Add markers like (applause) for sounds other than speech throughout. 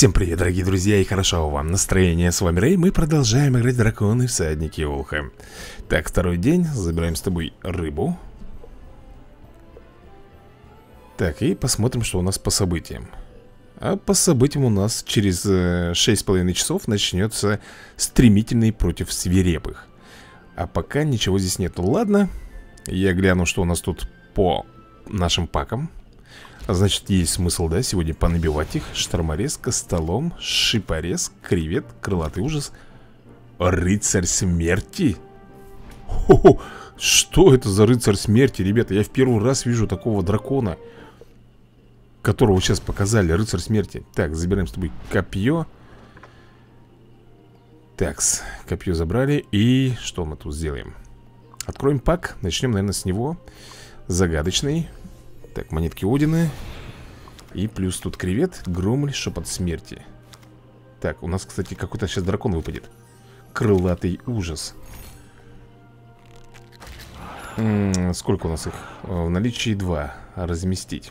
Всем привет, дорогие друзья, и хорошего вам настроения. С вами Рэй, мы продолжаем играть драконы всадники Улха. Так, второй день, забираем с тобой рыбу. Так, и посмотрим, что у нас по событиям. А по событиям у нас через э, 6,5 часов начнется стремительный против свирепых. А пока ничего здесь нету. Ладно, я гляну, что у нас тут по нашим пакам. А значит, есть смысл, да, сегодня понабивать их Шторморез, столом, Шипорез, Кревет, Крылатый Ужас Рыцарь Смерти? Хо -хо, что это за Рыцарь Смерти, ребята? Я в первый раз вижу такого дракона Которого сейчас показали, Рыцарь Смерти Так, забираем с тобой копье Такс, копье забрали И что мы тут сделаем? Откроем пак, начнем, наверное, с него Загадочный так, монетки Одины. И плюс тут кревет, громль, шепот смерти. Так, у нас, кстати, какой-то сейчас дракон выпадет. Крылатый ужас. М -м, сколько у нас их? Э, в наличии два. Разместить.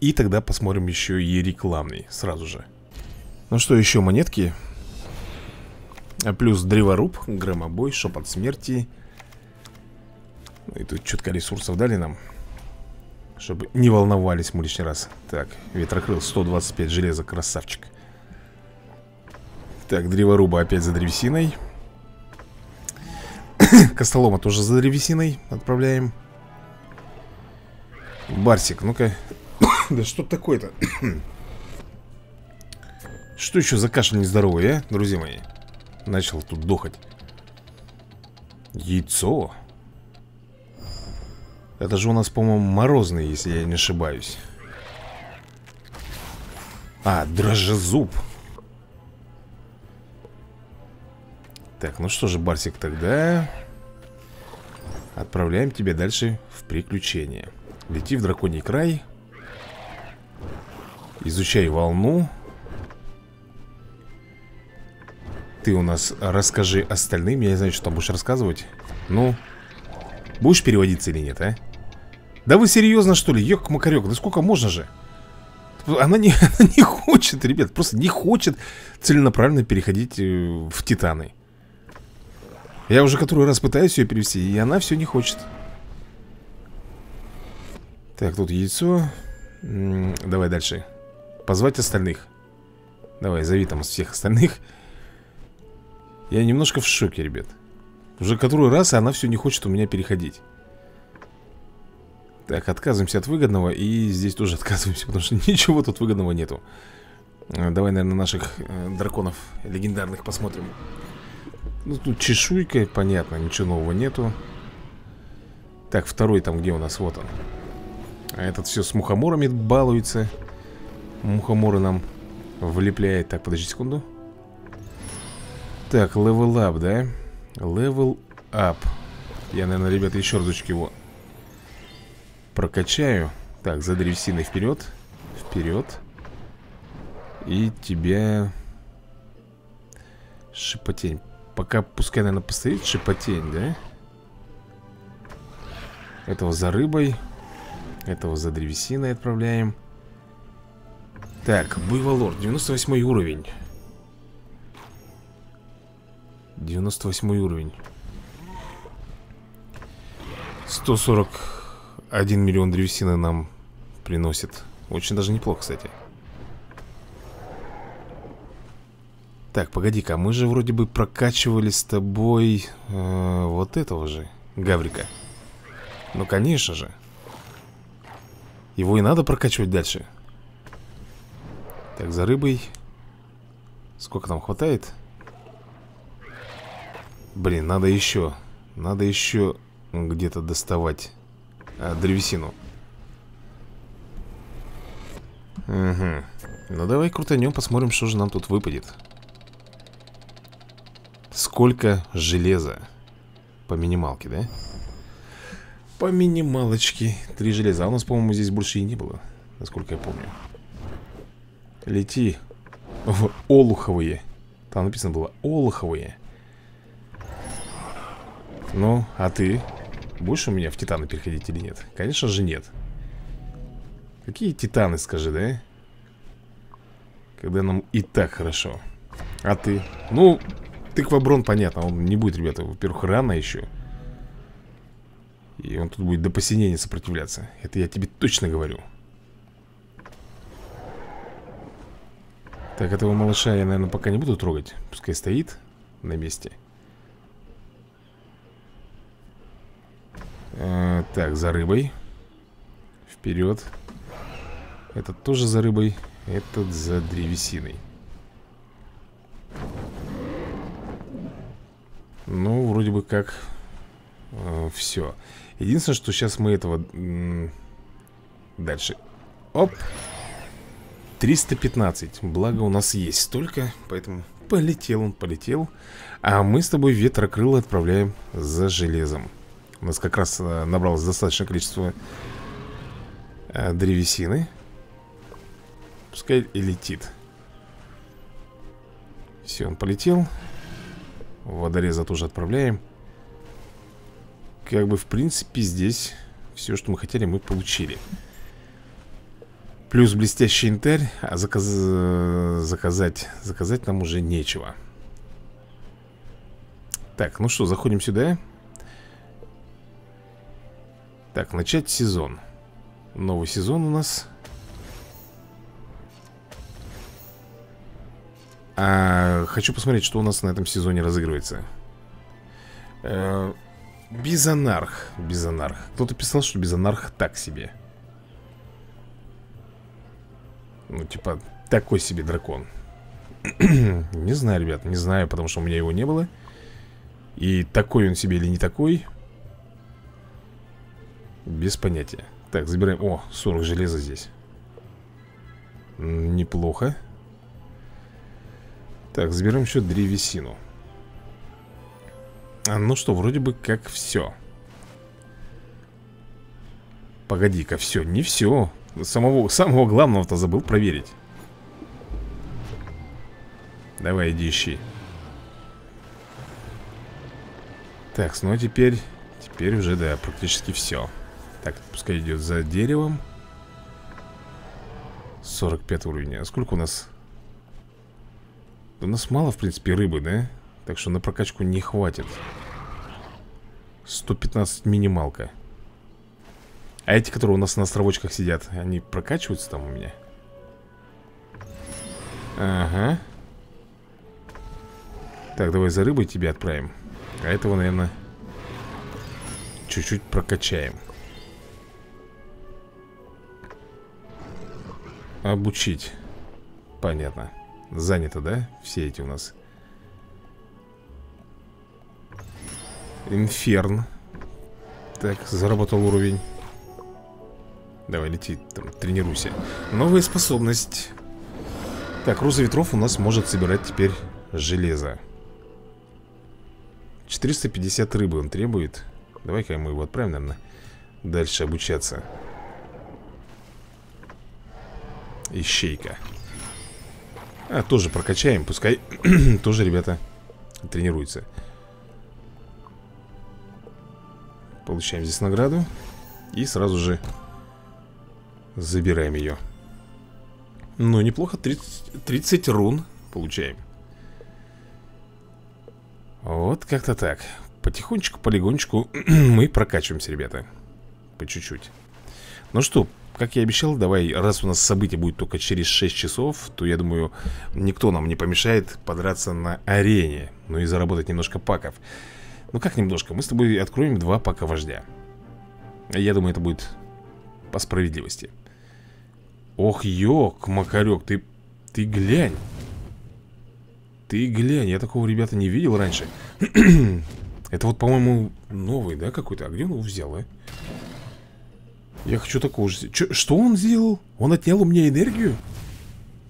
И тогда посмотрим еще и рекламный сразу же. Ну что, еще монетки. А плюс древоруб, громобой, шепот смерти. Ну и тут четко ресурсов дали нам. Чтобы не волновались мы лишний раз Так, ветрокрыл 125 железа, красавчик Так, древоруба опять за древесиной (coughs) Костолома тоже за древесиной Отправляем Барсик, ну-ка (coughs) Да что такое-то? (coughs) что еще за кашель нездоровый, а, друзья мои? Начал тут дохать Яйцо это же у нас, по-моему, морозный, если я не ошибаюсь А, дрожжезуб Так, ну что же, Барсик, тогда Отправляем тебя дальше в приключения Лети в драконий край Изучай волну Ты у нас расскажи остальным Я не знаю, что там будешь рассказывать Ну, будешь переводиться или нет, а? Да вы серьезно, что ли? Ёк, Макарек, да сколько можно же? Она не, (laughs) она не хочет, ребят, просто не хочет целенаправленно переходить э, в Титаны. Я уже который раз пытаюсь ее перевести, и она все не хочет. Так, тут яйцо. Давай дальше. Позвать остальных. Давай, зови там всех остальных. Я немножко в шоке, ребят. Уже который раз и она все не хочет у меня переходить. Так, отказываемся от выгодного И здесь тоже (laughs) отказываемся, потому что ничего тут выгодного нету э, Давай, наверное, наших э, драконов легендарных посмотрим Ну, тут чешуйка, понятно, ничего нового нету Так, второй там где у нас? Вот он А этот все с мухоморами балуется Мухоморы нам влепляет Так, подожди секунду Так, левел ап, да? Левел ап Я, наверное, ребята, еще разочек его прокачаю Так, за древесиной вперед Вперед И тебя Шипотень Пока пускай, наверное, постоит шипотень, да? Этого за рыбой Этого за древесиной отправляем Так, буйволор 98 уровень 98 уровень 140 1 миллион древесины нам приносит. Очень даже неплохо, кстати. Так, погоди-ка, мы же вроде бы прокачивали с тобой э, вот этого же, Гаврика. Ну, конечно же. Его и надо прокачивать дальше. Так, за рыбой. Сколько там хватает? Блин, надо еще. Надо еще где-то доставать э, древесину Угу Ну давай крутанем, посмотрим, что же нам тут выпадет Сколько железа По минималке, да? По минималочке Три железа, а у нас, по-моему, здесь больше и не было Насколько я помню Лети в Олуховые Там написано было Олуховые Ну, а ты? Будешь у меня в титаны переходить или нет? Конечно же нет Какие титаны, скажи, да? Когда нам и так хорошо А ты? Ну, тыкваброн, понятно Он не будет, ребята, во-первых, рано еще И он тут будет до посинения сопротивляться Это я тебе точно говорю Так, этого малыша я, наверное, пока не буду трогать Пускай стоит на месте Э, так, за рыбой. Вперед. Этот тоже за рыбой. Этот за древесиной. Ну, вроде бы как э, все. Единственное, что сейчас мы этого... Дальше. Оп. 315. Благо у нас есть столько, поэтому полетел он, полетел. А мы с тобой ветрокрыло отправляем за железом. У нас как раз э, набралось достаточное количество э, древесины. Пускай и летит. Все, он полетел. Водореза тоже отправляем. Как бы, в принципе, здесь все, что мы хотели, мы получили. Плюс блестящий интерь, а заказ... заказать... заказать нам уже нечего. Так, ну что, заходим сюда. Сюда. Так, начать сезон Новый сезон у нас а, Хочу посмотреть, что у нас на этом сезоне разыгрывается а, Бизонарх Бизонарх Кто-то писал, что Бизонарх так себе Ну, типа, такой себе дракон (clears throat) Не знаю, ребят, не знаю, потому что у меня его не было И такой он себе или не такой без понятия Так, забираем О, 40 железа здесь Неплохо Так, забираем еще древесину а, Ну что, вроде бы как все Погоди-ка, все, не все Самого, самого главного-то забыл проверить Давай, иди ищи Так, ну а теперь Теперь уже, да, практически все так, пускай идет за деревом 45 уровень А сколько у нас? У нас мало, в принципе, рыбы, да? Так что на прокачку не хватит 115 минималка А эти, которые у нас на островочках сидят Они прокачиваются там у меня? Ага Так, давай за рыбой тебя отправим А этого, наверное Чуть-чуть прокачаем Обучить. Понятно. Занято, да? Все эти у нас. Инферн. Так, заработал уровень. Давай, лети, там, тренируйся. Новая способность. Так, Роза Ветров у нас может собирать теперь железо. 450 рыбы он требует. Давай-ка мы его отправим, наверное, дальше обучаться. Ищейка А, тоже прокачаем, пускай (clears throat) тоже, ребята, тренируется Получаем здесь награду И сразу же забираем ее Ну, неплохо, 30, 30 рун получаем Вот как-то так Потихонечку, полигонечку (clears throat) мы прокачиваемся, ребята По чуть-чуть Ну что, как я обещал, давай, раз у нас событие будет только через 6 часов, то я думаю, никто нам не помешает подраться на арене, ну и заработать немножко паков. Ну как немножко, мы с тобой откроем два пака вождя. Я думаю, это будет по справедливости. Ох, ёк, Макарек, ты, ты глянь. Ты глянь, я такого, ребята, не видел раньше. (clears throat) это вот, по-моему, новый, да, какой-то? А где он его взял, а? Я хочу такого же. Чё, что он сделал? Он отнял у меня энергию?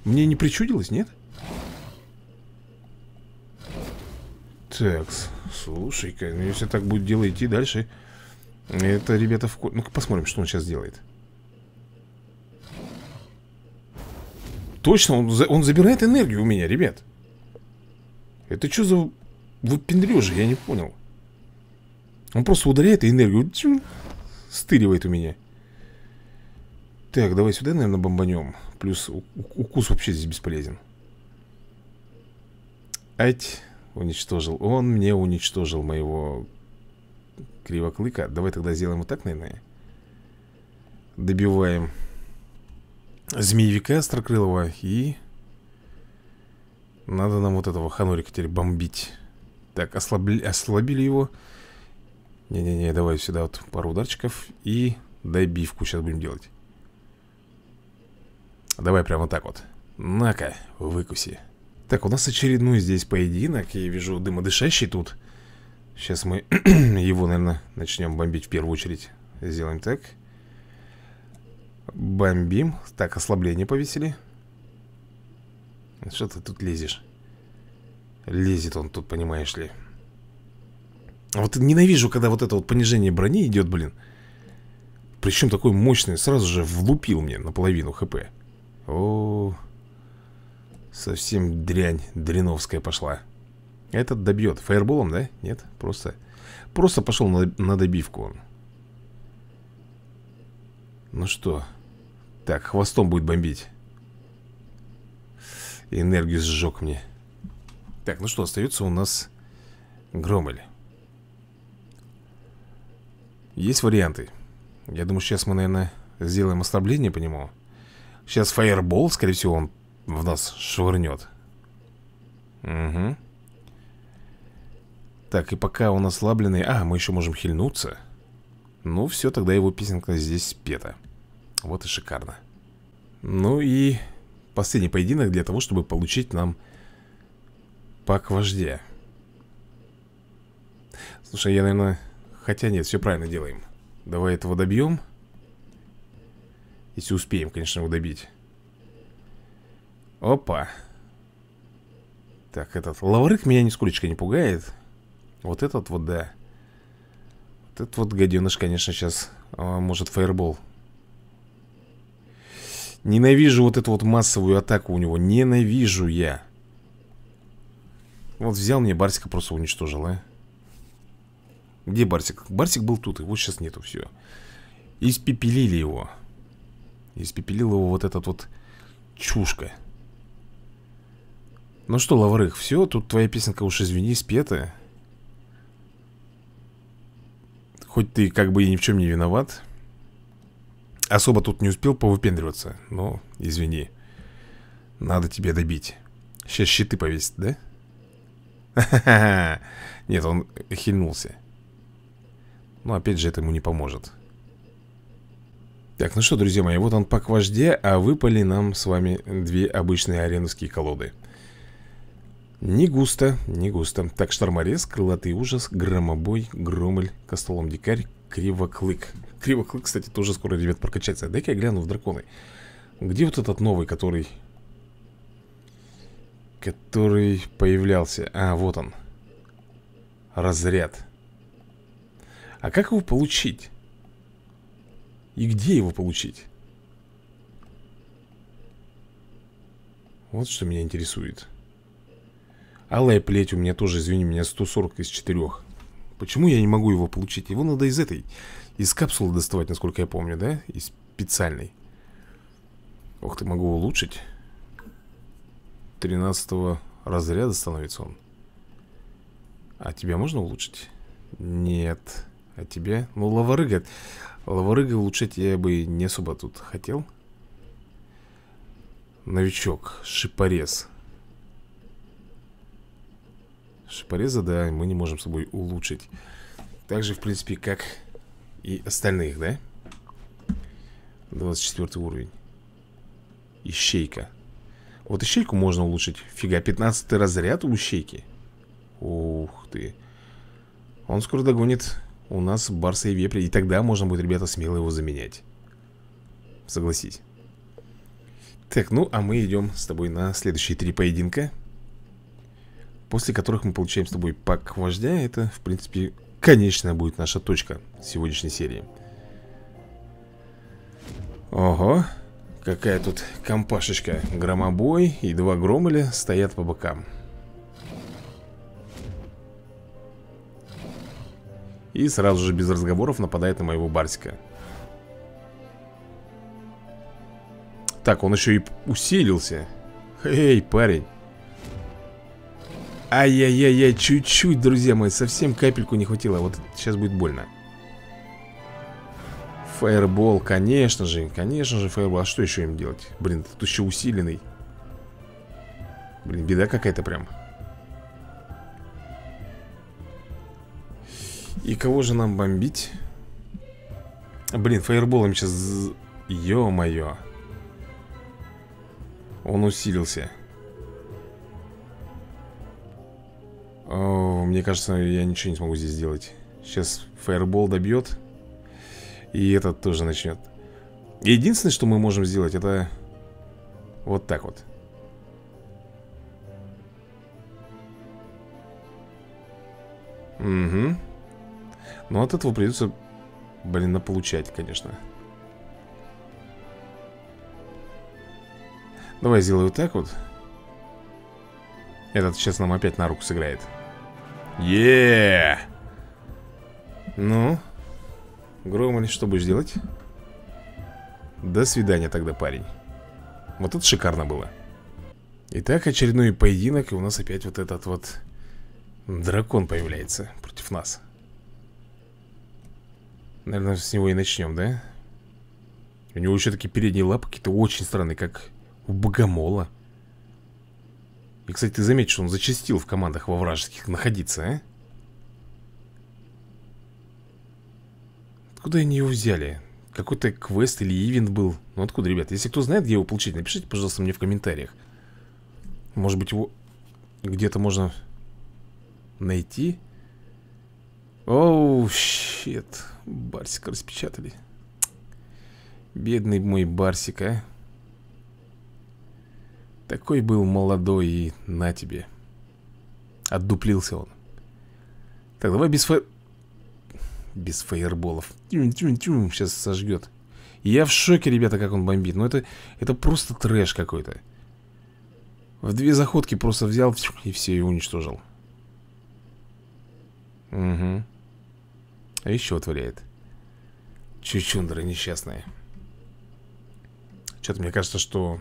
Мне не причудилось, нет? Так, слушай-ка, ну если так будет дело идти дальше, это, ребята, в... Ну-ка посмотрим, что он сейчас делает. Точно, он, за... он забирает энергию у меня, ребят. Это что за выпендрежи, я не понял. Он просто ударяет и энергию стыривает у меня. Так, давай сюда, наверное, бомбанем. Плюс укус вообще здесь бесполезен. Ать, уничтожил. Он мне уничтожил моего кривоклыка. Давай тогда сделаем вот так, наверное. Добиваем змеевика Острокрылого и... Надо нам вот этого ханурика теперь бомбить. Так, ослабли... ослабили его. Не-не-не, давай сюда вот пару ударчиков и добивку сейчас будем делать. Давай прямо так вот. На-ка, выкуси. Так, у нас очередной здесь поединок. Я вижу дымодышащий тут. Сейчас мы (clears throat) его, наверное, начнем бомбить в первую очередь. Сделаем так. Бомбим. Так, ослабление повесили. Что ты тут лезешь? Лезет он тут, понимаешь ли. Вот ненавижу, когда вот это вот понижение брони идет, блин. Причем такой мощный, Сразу же влупил мне наполовину хп. О, совсем дрянь дреновская пошла. Этот добьет. Фаерболом, да? Нет, просто... Просто пошел на, на добивку он. Ну что? Так, хвостом будет бомбить. Энергию сжег мне. Так, ну что, остается у нас Громель. Есть варианты. Я думаю, сейчас мы, наверное, сделаем ослабление по нему. Сейчас фаербол, скорее всего, он в нас швырнет. Угу. Так, и пока он ослабленный... А, мы еще можем хильнуться. Ну, все, тогда его песенка здесь пета. Вот и шикарно. Ну и последний поединок для того, чтобы получить нам пак вождя. Слушай, я, наверное... Хотя нет, все правильно делаем. Давай этого добьем. Если успеем, конечно, его добить Опа Так, этот лаврык меня нисколечко не пугает Вот этот вот, да Вот этот вот гаденыш, конечно, сейчас а, Может фаербол Ненавижу вот эту вот массовую атаку у него Ненавижу я Вот взял мне Барсика, просто уничтожил, а Где Барсик? Барсик был тут, его сейчас нету, все Испепелили его Испепелил его вот этот вот чушка. Ну что, Лаврых, все, тут твоя песенка уж извини, спета. Хоть ты как бы и ни в чем не виноват. Особо тут не успел повыпендриваться, но извини. Надо тебе добить. Сейчас щиты повесит, да? Ха-ха-ха. (laughs) Нет, он хильнулся. Но ну, опять же, это ему не поможет. Так, ну что, друзья мои, вот он пак вождя, а выпали нам с вами две обычные ареновские колоды. Не густо, не густо. Так, шторморез, крылатый ужас, громобой, громоль, костолом дикарь, кривоклык. Кривоклык, кстати, тоже скоро, ребят, прокачается. Дай-ка я гляну в драконы. Где вот этот новый, который... Который появлялся? А, вот он. Разряд. А как его получить? И где его получить? Вот что меня интересует. Алая плеть у меня тоже, извини меня, 140 из 4. Почему я не могу его получить? Его надо из этой, из капсулы доставать, насколько я помню, да? Из специальной. Ох ты, могу улучшить. 13 разряда становится он. А тебя можно улучшить? Нет. А тебе? Ну, лаварыга. Лаварыга улучшать я бы не особо тут хотел Новичок, шипорез Шипореза, да, мы не можем с собой улучшить Так же, в принципе, как и остальных, да? 24 уровень Ищейка Вот ищейку можно улучшить Фига, 15 разряд у ищейки Ух ты Он скоро догонит у нас барса и вепри. И тогда можно будет, ребята, смело его заменять. Согласись. Так, ну а мы идем с тобой на следующие три поединка. После которых мы получаем с тобой пак вождя. Это, в принципе, конечная будет наша точка сегодняшней серии. Ого, какая тут компашечка. Громобой и два громоля стоят по бокам. И сразу же без разговоров нападает на моего Барсика Так, он еще и усилился Эй, парень Ай-яй-яй-яй, чуть-чуть, друзья мои Совсем капельку не хватило Вот сейчас будет больно Фаербол, конечно же Конечно же фаербол, а что еще им делать? Блин, тут еще усиленный Блин, беда какая-то прям И кого же нам бомбить? Блин, фаерболом сейчас... Ё-моё. Он усилился. О, мне кажется, я ничего не смогу здесь сделать. Сейчас фаербол добьет. И этот тоже начнет. Единственное, что мы можем сделать, это... Вот так вот. Угу. Но от этого придется, блин, наполучать, конечно Давай сделаю так вот Этот сейчас нам опять на руку сыграет Еее, Ну Громоль, что будешь делать? До свидания тогда, парень Вот это шикарно было Итак, очередной поединок И у нас опять вот этот вот Дракон появляется против нас Наверное, с него и начнем, да? У него еще такие передние лапы какие-то очень странные, как у богомола. И, кстати, ты заметишь, он зачастил в командах во вражеских находиться, а? Откуда они его взяли? Какой-то квест или ивент был? Ну откуда, ребят? Если кто знает, где его получить, напишите, пожалуйста, мне в комментариях. Может быть, его где-то можно найти? Оу, щит. Барсика распечатали. Бедный мой Барсик, а. Такой был молодой и на тебе. Отдуплился он. Так, давай без фа... Без фаерболов. Тюм-тюм-тюм, сейчас сожгет. Я в шоке, ребята, как он бомбит. Но ну, это, это просто трэш какой-то. В две заходки просто взял и все, и уничтожил. Угу. А еще отворяет. Чучундра несчастная. Что-то мне кажется, что...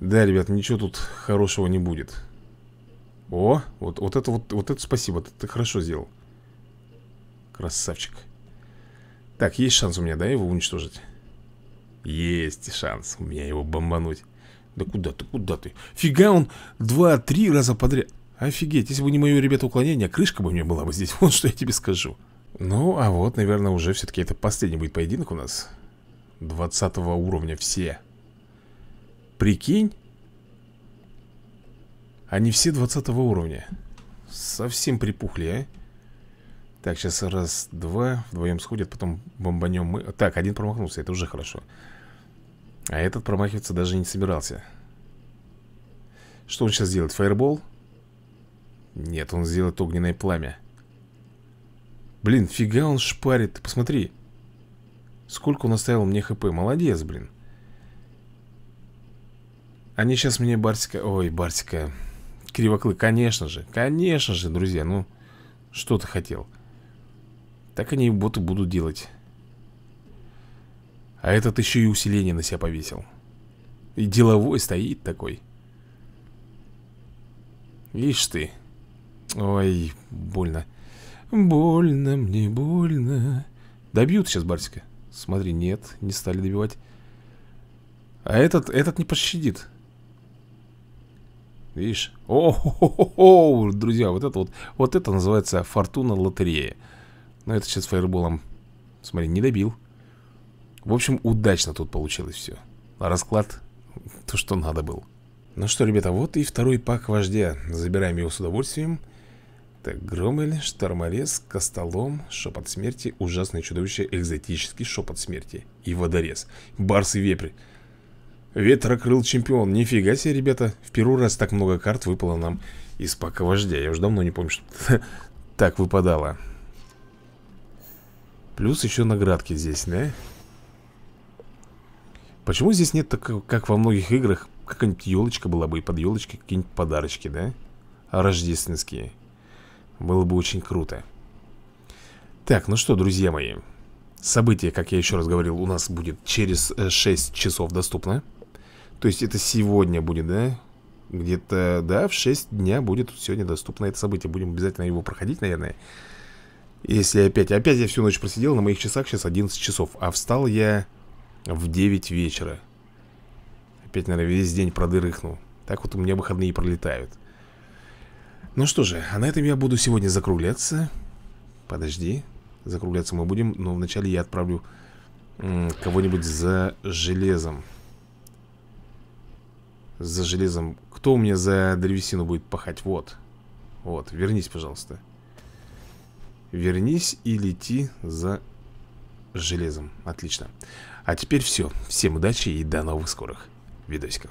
Да, ребят, ничего тут хорошего не будет. О, вот, вот это вот, вот это спасибо, ты, ты хорошо сделал. Красавчик. Так, есть шанс у меня, да, его уничтожить? Есть шанс у меня его бомбануть. Да куда ты, куда ты? Фига он два-три раза подряд. Офигеть, если бы не мое, ребята, уклонение, крышка бы у меня была бы здесь. (laughs) Вот что я тебе скажу. Ну, а вот, наверное, уже все-таки это последний будет поединок у нас. 20 уровня все. Прикинь? Они все 20 уровня. Совсем припухли, а? Так, сейчас раз, два, вдвоем сходят, потом бомбанем мы. Так, один промахнулся, это уже хорошо. А этот промахиваться даже не собирался. Что он сейчас делает? Фаербол? Нет, он сделает огненное пламя. Блин, фига он шпарит, посмотри. Сколько он оставил мне хп. Молодец, блин. Они сейчас мне Барсика... Ой, Барсика... Кривоклы, конечно же. Конечно же, друзья. Ну, что ты хотел? Так они и боты будут делать. А этот еще и усиление на себя повесил. И деловой стоит такой. Ишь ты. Ой, больно. Больно мне, больно. Добьют сейчас Барсика. Смотри, нет, не стали добивать. А этот, этот не пощадит. Видишь? о хо хо хо друзья, вот это вот, вот это называется фортуна лотерея. Но это сейчас фаерболом, смотри, не добил. В общем, удачно тут получилось все. А расклад то, что надо был. Ну что, ребята, вот и второй пак вождя. Забираем его с удовольствием. Так, Громель, Шторморез, Костолом, Шепот Смерти, Ужасное Чудовище, Экзотический Шепот Смерти и Водорез, Барс и Вепрь. Ветрокрыл Чемпион, нифига себе, ребята, в первый раз так много карт выпало нам из пака Вождя. Я уже давно не помню, что (laughs) так выпадало. Плюс еще наградки здесь, да? Почему здесь нет, так, как во многих играх, какая-нибудь елочка была бы, и под елочкой какие-нибудь подарочки, да? Рождественские. Было бы очень круто. Так, ну что, друзья мои. Событие, как я еще раз говорил, у нас будет через 6 э, часов доступно. То есть это сегодня будет, да? Где-то, да, в 6 дня будет сегодня доступно это событие. Будем обязательно его проходить, наверное. Если опять... Опять я всю ночь просидел, на моих часах сейчас 11 часов. А встал я в 9 вечера. Опять, наверное, весь день продырыхнул. Так вот у меня выходные пролетают. Ну что же, а на этом я буду сегодня закругляться Подожди Закругляться мы будем, но вначале я отправлю Кого-нибудь за железом За железом Кто у меня за древесину будет пахать? Вот Вот, вернись, пожалуйста Вернись и лети за железом Отлично А теперь все, всем удачи и до новых скорых видосиков